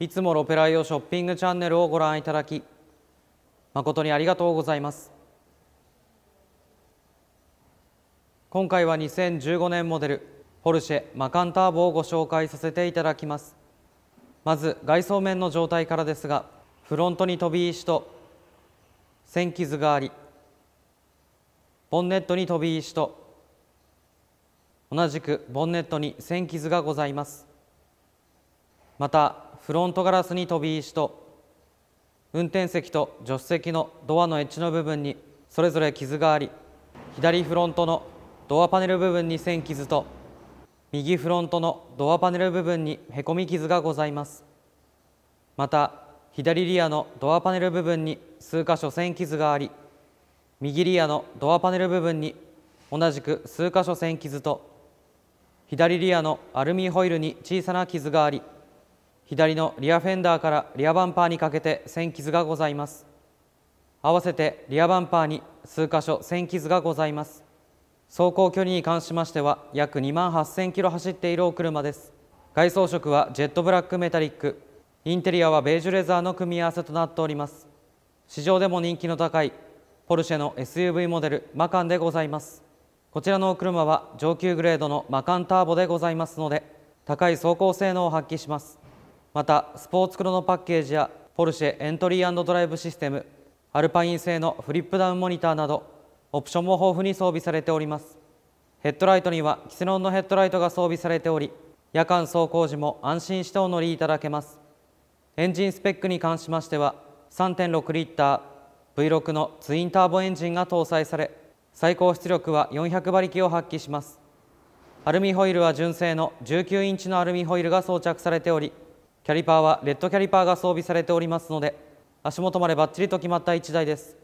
いつもロペライオショッピングチャンネルをご覧いただき誠にありがとうございます今回は2015年モデルポルシェマカンターボをご紹介させていただきますまず外装面の状態からですがフロントに飛び石と線傷がありボンネットに飛び石と同じくボンネットに線傷がございますまたフロントガラスに飛び石と運転席と助手席のドアのエッジの部分にそれぞれ傷があり左フロントのドアパネル部分に線傷と右フロントのドアパネル部分にへこみ傷がございますまた左リアのドアパネル部分に数箇所線傷があり右リアのドアパネル部分に同じく数箇所線傷と左リアのアルミホイルに小さな傷があり左のリアフェンダーからリアバンパーにかけて線傷がございます合わせてリアバンパーに数箇所線傷がございます走行距離に関しましては約2万8000キロ走っているお車です外装色はジェットブラックメタリックインテリアはベージュレザーの組み合わせとなっております市場でも人気の高いポルシェの SUV モデルマカンでございますこちらのお車は上級グレードのマカンターボでございますので高い走行性能を発揮しますまたスポーツクロノパッケージやポルシェエントリードライブシステムアルパイン製のフリップダウンモニターなどオプションも豊富に装備されておりますヘッドライトにはキセノンのヘッドライトが装備されており夜間走行時も安心してお乗りいただけますエンジンスペックに関しましては3.6リッター V6 のツインターボエンジンが搭載され最高出力は400馬力を発揮しますアルミホイルは純正の19インチのアルミホイルが装着されておりキャリパーはレッドキャリパーが装備されておりますので足元までバッチリと決まった1台です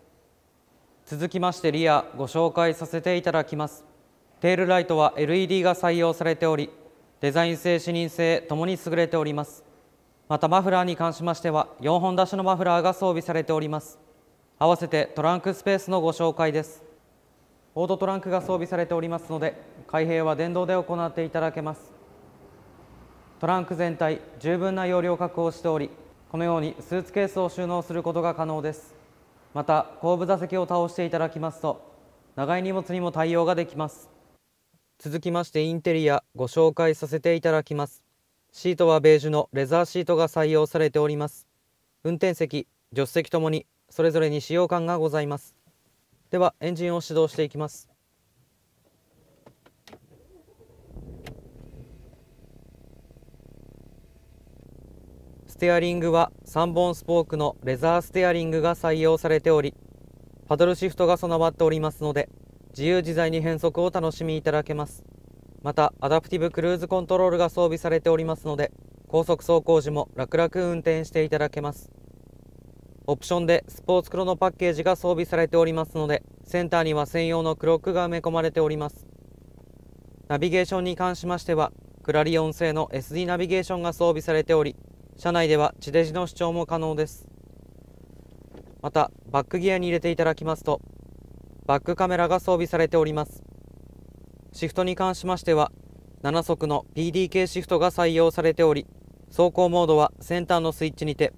続きましてリアご紹介させていただきますテールライトは LED が採用されておりデザイン性視認性ともに優れておりますまたマフラーに関しましては4本出しのマフラーが装備されております合わせてトランクスペースのご紹介ですオートトランクが装備されておりますので開閉は電動で行っていただけますトランク全体十分な容量を確保しておりこのようにスーツケースを収納することが可能ですまた後部座席を倒していただきますと長い荷物にも対応ができます続きましてインテリアご紹介させていただきますシートはベージュのレザーシートが採用されております運転席助手席ともにそれぞれに使用感がございますではエンジンを始動していきますステアリングは3本スポークのレザーステアリングが採用されておりパドルシフトが備わっておりますので自由自在に変速を楽しみいただけますまたアダプティブクルーズコントロールが装備されておりますので高速走行時も楽々運転していただけますオプションでスポーツクロのパッケージが装備されておりますのでセンターには専用のクロックが埋め込まれておりますナビゲーションに関しましてはクラリオン製の SD ナビゲーションが装備されており車内では地デジの視聴も可能ですまたバックギアに入れていただきますとバックカメラが装備されておりますシフトに関しましては7速の PDK シフトが採用されており走行モードはセンターのスイッチにて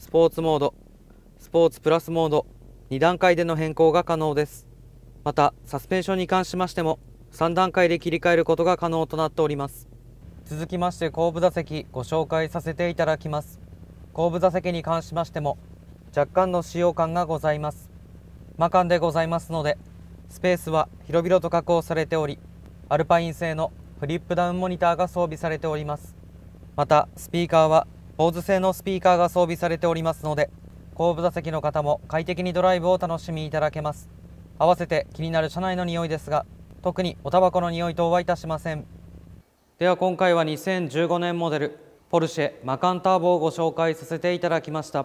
スポーツモードスポーツプラスモード2段階での変更が可能ですまたサスペンションに関しましても3段階で切り替えることが可能となっております続きまして後部座席ご紹介させていただきます後部座席に関しましても若干の使用感がございます魔漢でございますのでスペースは広々と加工されておりアルパイン製のフリップダウンモニターが装備されておりますまたスピーカーは坊主製のスピーカーが装備されておりますので後部座席の方も快適にドライブをお楽しみいただけます合わせて気になる車内の匂いですが特におタバコの匂い等はいたしませんでは今回は2015年モデルポルシェマカンターボをご紹介させていただきました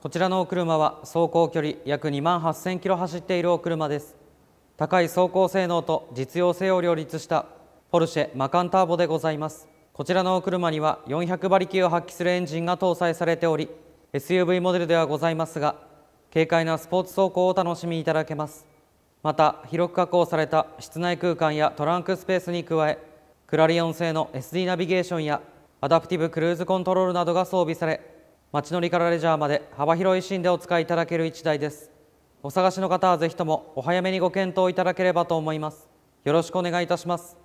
こちらのお車は走行距離約2万8000キロ走っているお車です高い走行性能と実用性を両立したポルシェマカンターボでございますこちらのお車には400馬力を発揮するエンジンが搭載されており SUV モデルではございますが軽快なスポーツ走行をお楽しみいただけますまた広く加工された室内空間やトランクスペースに加えクラリオン製の SD ナビゲーションやアダプティブクルーズコントロールなどが装備され街乗りからレジャーまで幅広いシーンでお使いいただける1台ですお探しの方はぜひともお早めにご検討いただければと思いますよろしくお願いいたします